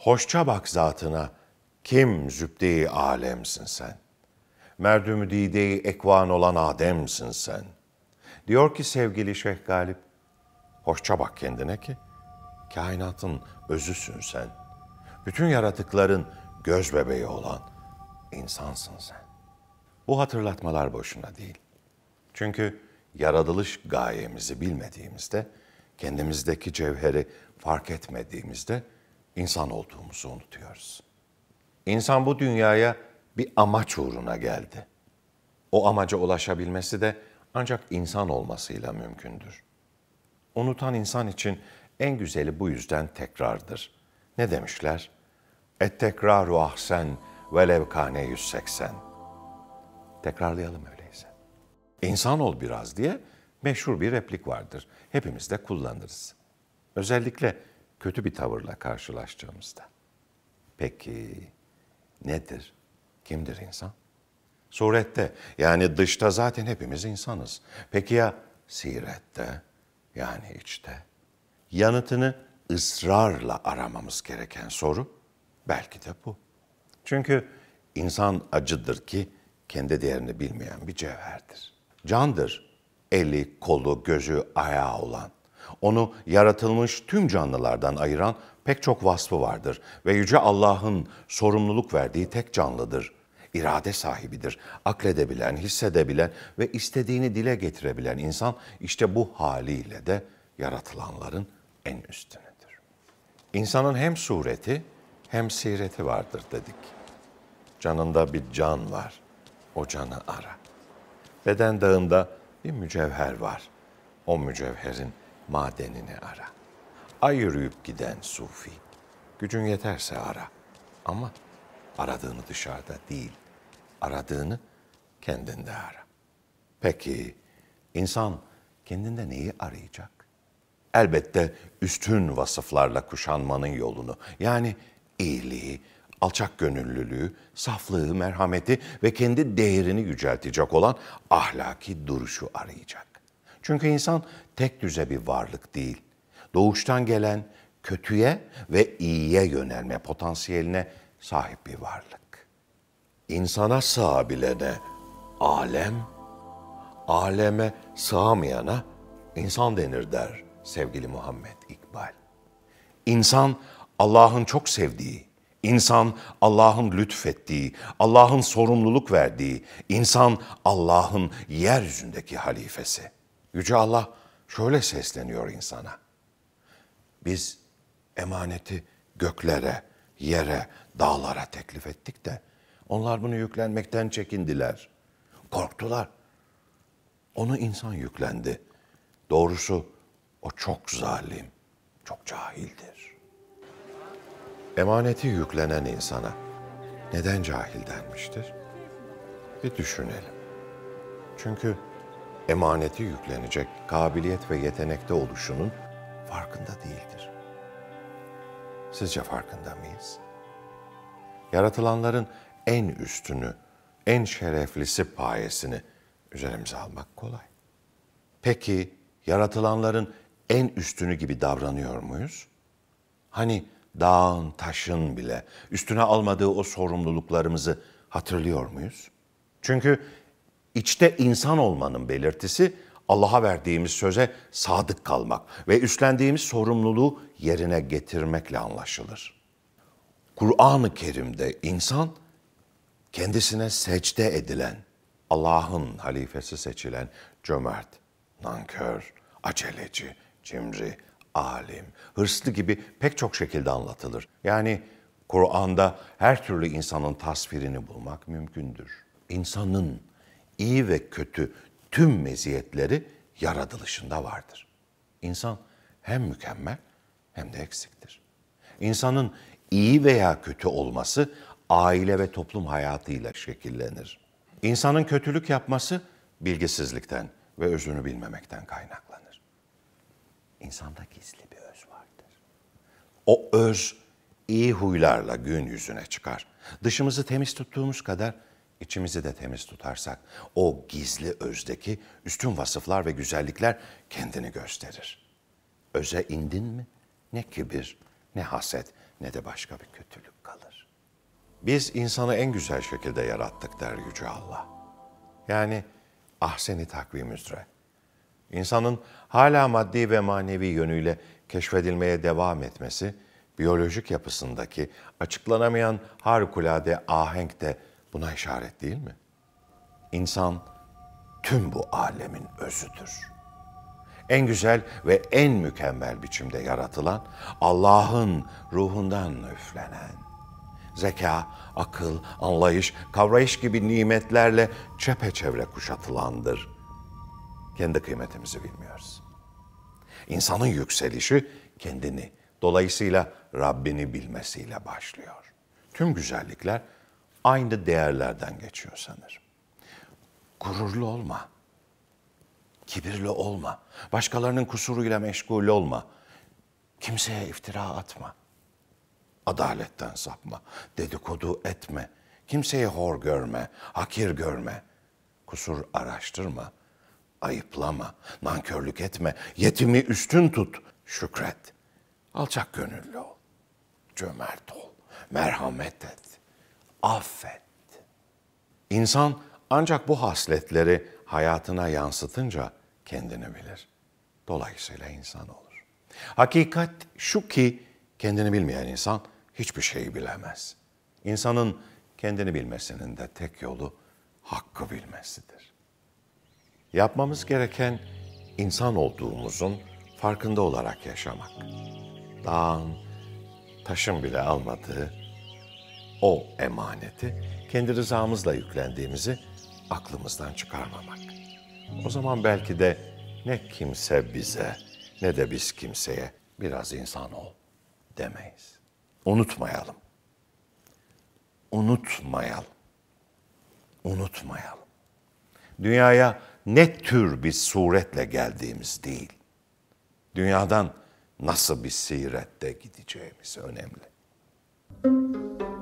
Hoşça bak zatına, kim zübde-i alemsin sen? Merdümü dide-i ekvan olan Adem'sin sen. Diyor ki sevgili Şeyh Galip, hoşça bak kendine ki, kainatın özüsün sen. Bütün yaratıkların göz bebeği olan insansın sen. Bu hatırlatmalar boşuna değil. Çünkü yaratılış gayemizi bilmediğimizde, kendimizdeki cevheri fark etmediğimizde, insan olduğumuzu unutuyoruz. İnsan bu dünyaya bir amaç uğruna geldi. O amaca ulaşabilmesi de ancak insan olmasıyla mümkündür. Unutan insan için en güzeli bu yüzden tekrardır. Ne demişler? Et tekraru ahsen velev kane 180. Tekrarlayalım öyleyse. İnsan ol biraz diye meşhur bir replik vardır. Hepimiz de kullanırız. Özellikle kötü bir tavırla karşılaştığımızda. Peki nedir? Kimdir insan? Surette yani dışta zaten hepimiz insanız. Peki ya sirette yani içte? Yanıtını ısrarla aramamız gereken soru belki de bu. Çünkü insan acıdır ki kendi değerini bilmeyen bir cevherdir. Candır eli, kolu, gözü, ayağı olan. Onu yaratılmış tüm canlılardan ayıran pek çok vasfı vardır ve Yüce Allah'ın sorumluluk verdiği tek canlıdır. İrade sahibidir. Akledebilen, hissedebilen ve istediğini dile getirebilen insan işte bu haliyle de yaratılanların en üstünedir. İnsanın hem sureti hem sireti vardır dedik. Canında bir can var. O canı ara. Beden dağında bir mücevher var. O mücevherin madenini ara. Ay yürüyüp giden sufi. Gücün yeterse ara. Ama aradığını dışarıda değil, aradığını kendinde ara. Peki insan kendinde neyi arayacak? Elbette üstün vasıflarla kuşanmanın yolunu. Yani iyiliği, alçak gönüllülüğü, saflığı, merhameti ve kendi değerini yüceltecek olan ahlaki duruşu arayacak. Çünkü insan tek düze bir varlık değil. Doğuştan gelen kötüye ve iyiye yönelme potansiyeline sahip bir varlık. İnsana sığabilene alem, aleme sığamayana insan denir der sevgili Muhammed İkbal. İnsan Allah'ın çok sevdiği, insan Allah'ın lütfettiği, Allah'ın sorumluluk verdiği, insan Allah'ın yeryüzündeki halifesi.'' Yüce Allah şöyle sesleniyor insana. Biz emaneti göklere, yere, dağlara teklif ettik de onlar bunu yüklenmekten çekindiler. Korktular. Onu insan yüklendi. Doğrusu o çok zalim, çok cahildir. Emaneti yüklenen insana neden cahil denmiştir? Bir düşünelim. Çünkü emaneti yüklenecek kabiliyet ve yetenekte oluşunun farkında değildir. Sizce farkında mıyız? Yaratılanların en üstünü, en şereflisi payesini üzerimize almak kolay. Peki yaratılanların en üstünü gibi davranıyor muyuz? Hani dağın, taşın bile üstüne almadığı o sorumluluklarımızı hatırlıyor muyuz? Çünkü İçte insan olmanın belirtisi Allah'a verdiğimiz söze sadık kalmak ve üstlendiğimiz sorumluluğu yerine getirmekle anlaşılır. Kur'an-ı Kerim'de insan kendisine secde edilen, Allah'ın halifesi seçilen cömert, nankör, aceleci, cimri, alim, hırslı gibi pek çok şekilde anlatılır. Yani Kur'an'da her türlü insanın tasvirini bulmak mümkündür. İnsanın iyi ve kötü tüm meziyetleri yaratılışında vardır. İnsan hem mükemmel hem de eksiktir. İnsanın iyi veya kötü olması aile ve toplum hayatıyla şekillenir. İnsanın kötülük yapması bilgisizlikten ve özünü bilmemekten kaynaklanır. İnsanda gizli bir öz vardır. O öz iyi huylarla gün yüzüne çıkar. Dışımızı temiz tuttuğumuz kadar içimizi de temiz tutarsak o gizli özdeki üstün vasıflar ve güzellikler kendini gösterir. Öze indin mi ne kibir, ne haset, ne de başka bir kötülük kalır. Biz insanı en güzel şekilde yarattık der Yüce Allah. Yani ahseni takvim üzere. İnsanın hala maddi ve manevi yönüyle keşfedilmeye devam etmesi, biyolojik yapısındaki açıklanamayan harikulade ahenkte buna işaret değil mi? İnsan tüm bu alemin özüdür. En güzel ve en mükemmel biçimde yaratılan, Allah'ın ruhundan üflenen, zeka, akıl, anlayış, kavrayış gibi nimetlerle çepeçevre kuşatılandır. Kendi kıymetimizi bilmiyoruz. İnsanın yükselişi kendini, dolayısıyla Rabbini bilmesiyle başlıyor. Tüm güzellikler aynı değerlerden geçiyor sanırım. Gururlu olma. Kibirli olma. Başkalarının kusuruyla meşgul olma. Kimseye iftira atma. Adaletten sapma. Dedikodu etme. Kimseyi hor görme, hakir görme. Kusur araştırma. Ayıplama, nankörlük etme. Yetimi üstün tut. Şükret. Alçak gönüllü ol. Cömert ol. Merhamet et affet. İnsan ancak bu hasletleri hayatına yansıtınca kendini bilir. Dolayısıyla insan olur. Hakikat şu ki kendini bilmeyen insan hiçbir şeyi bilemez. İnsanın kendini bilmesinin de tek yolu hakkı bilmesidir. Yapmamız gereken insan olduğumuzun farkında olarak yaşamak. Dağın, taşın bile almadığı o emaneti kendi rızamızla yüklendiğimizi aklımızdan çıkarmamak. O zaman belki de ne kimse bize ne de biz kimseye biraz insan ol demeyiz. Unutmayalım. Unutmayalım. Unutmayalım. Dünyaya ne tür bir suretle geldiğimiz değil. Dünyadan nasıl bir sirette gideceğimiz önemli. Müzik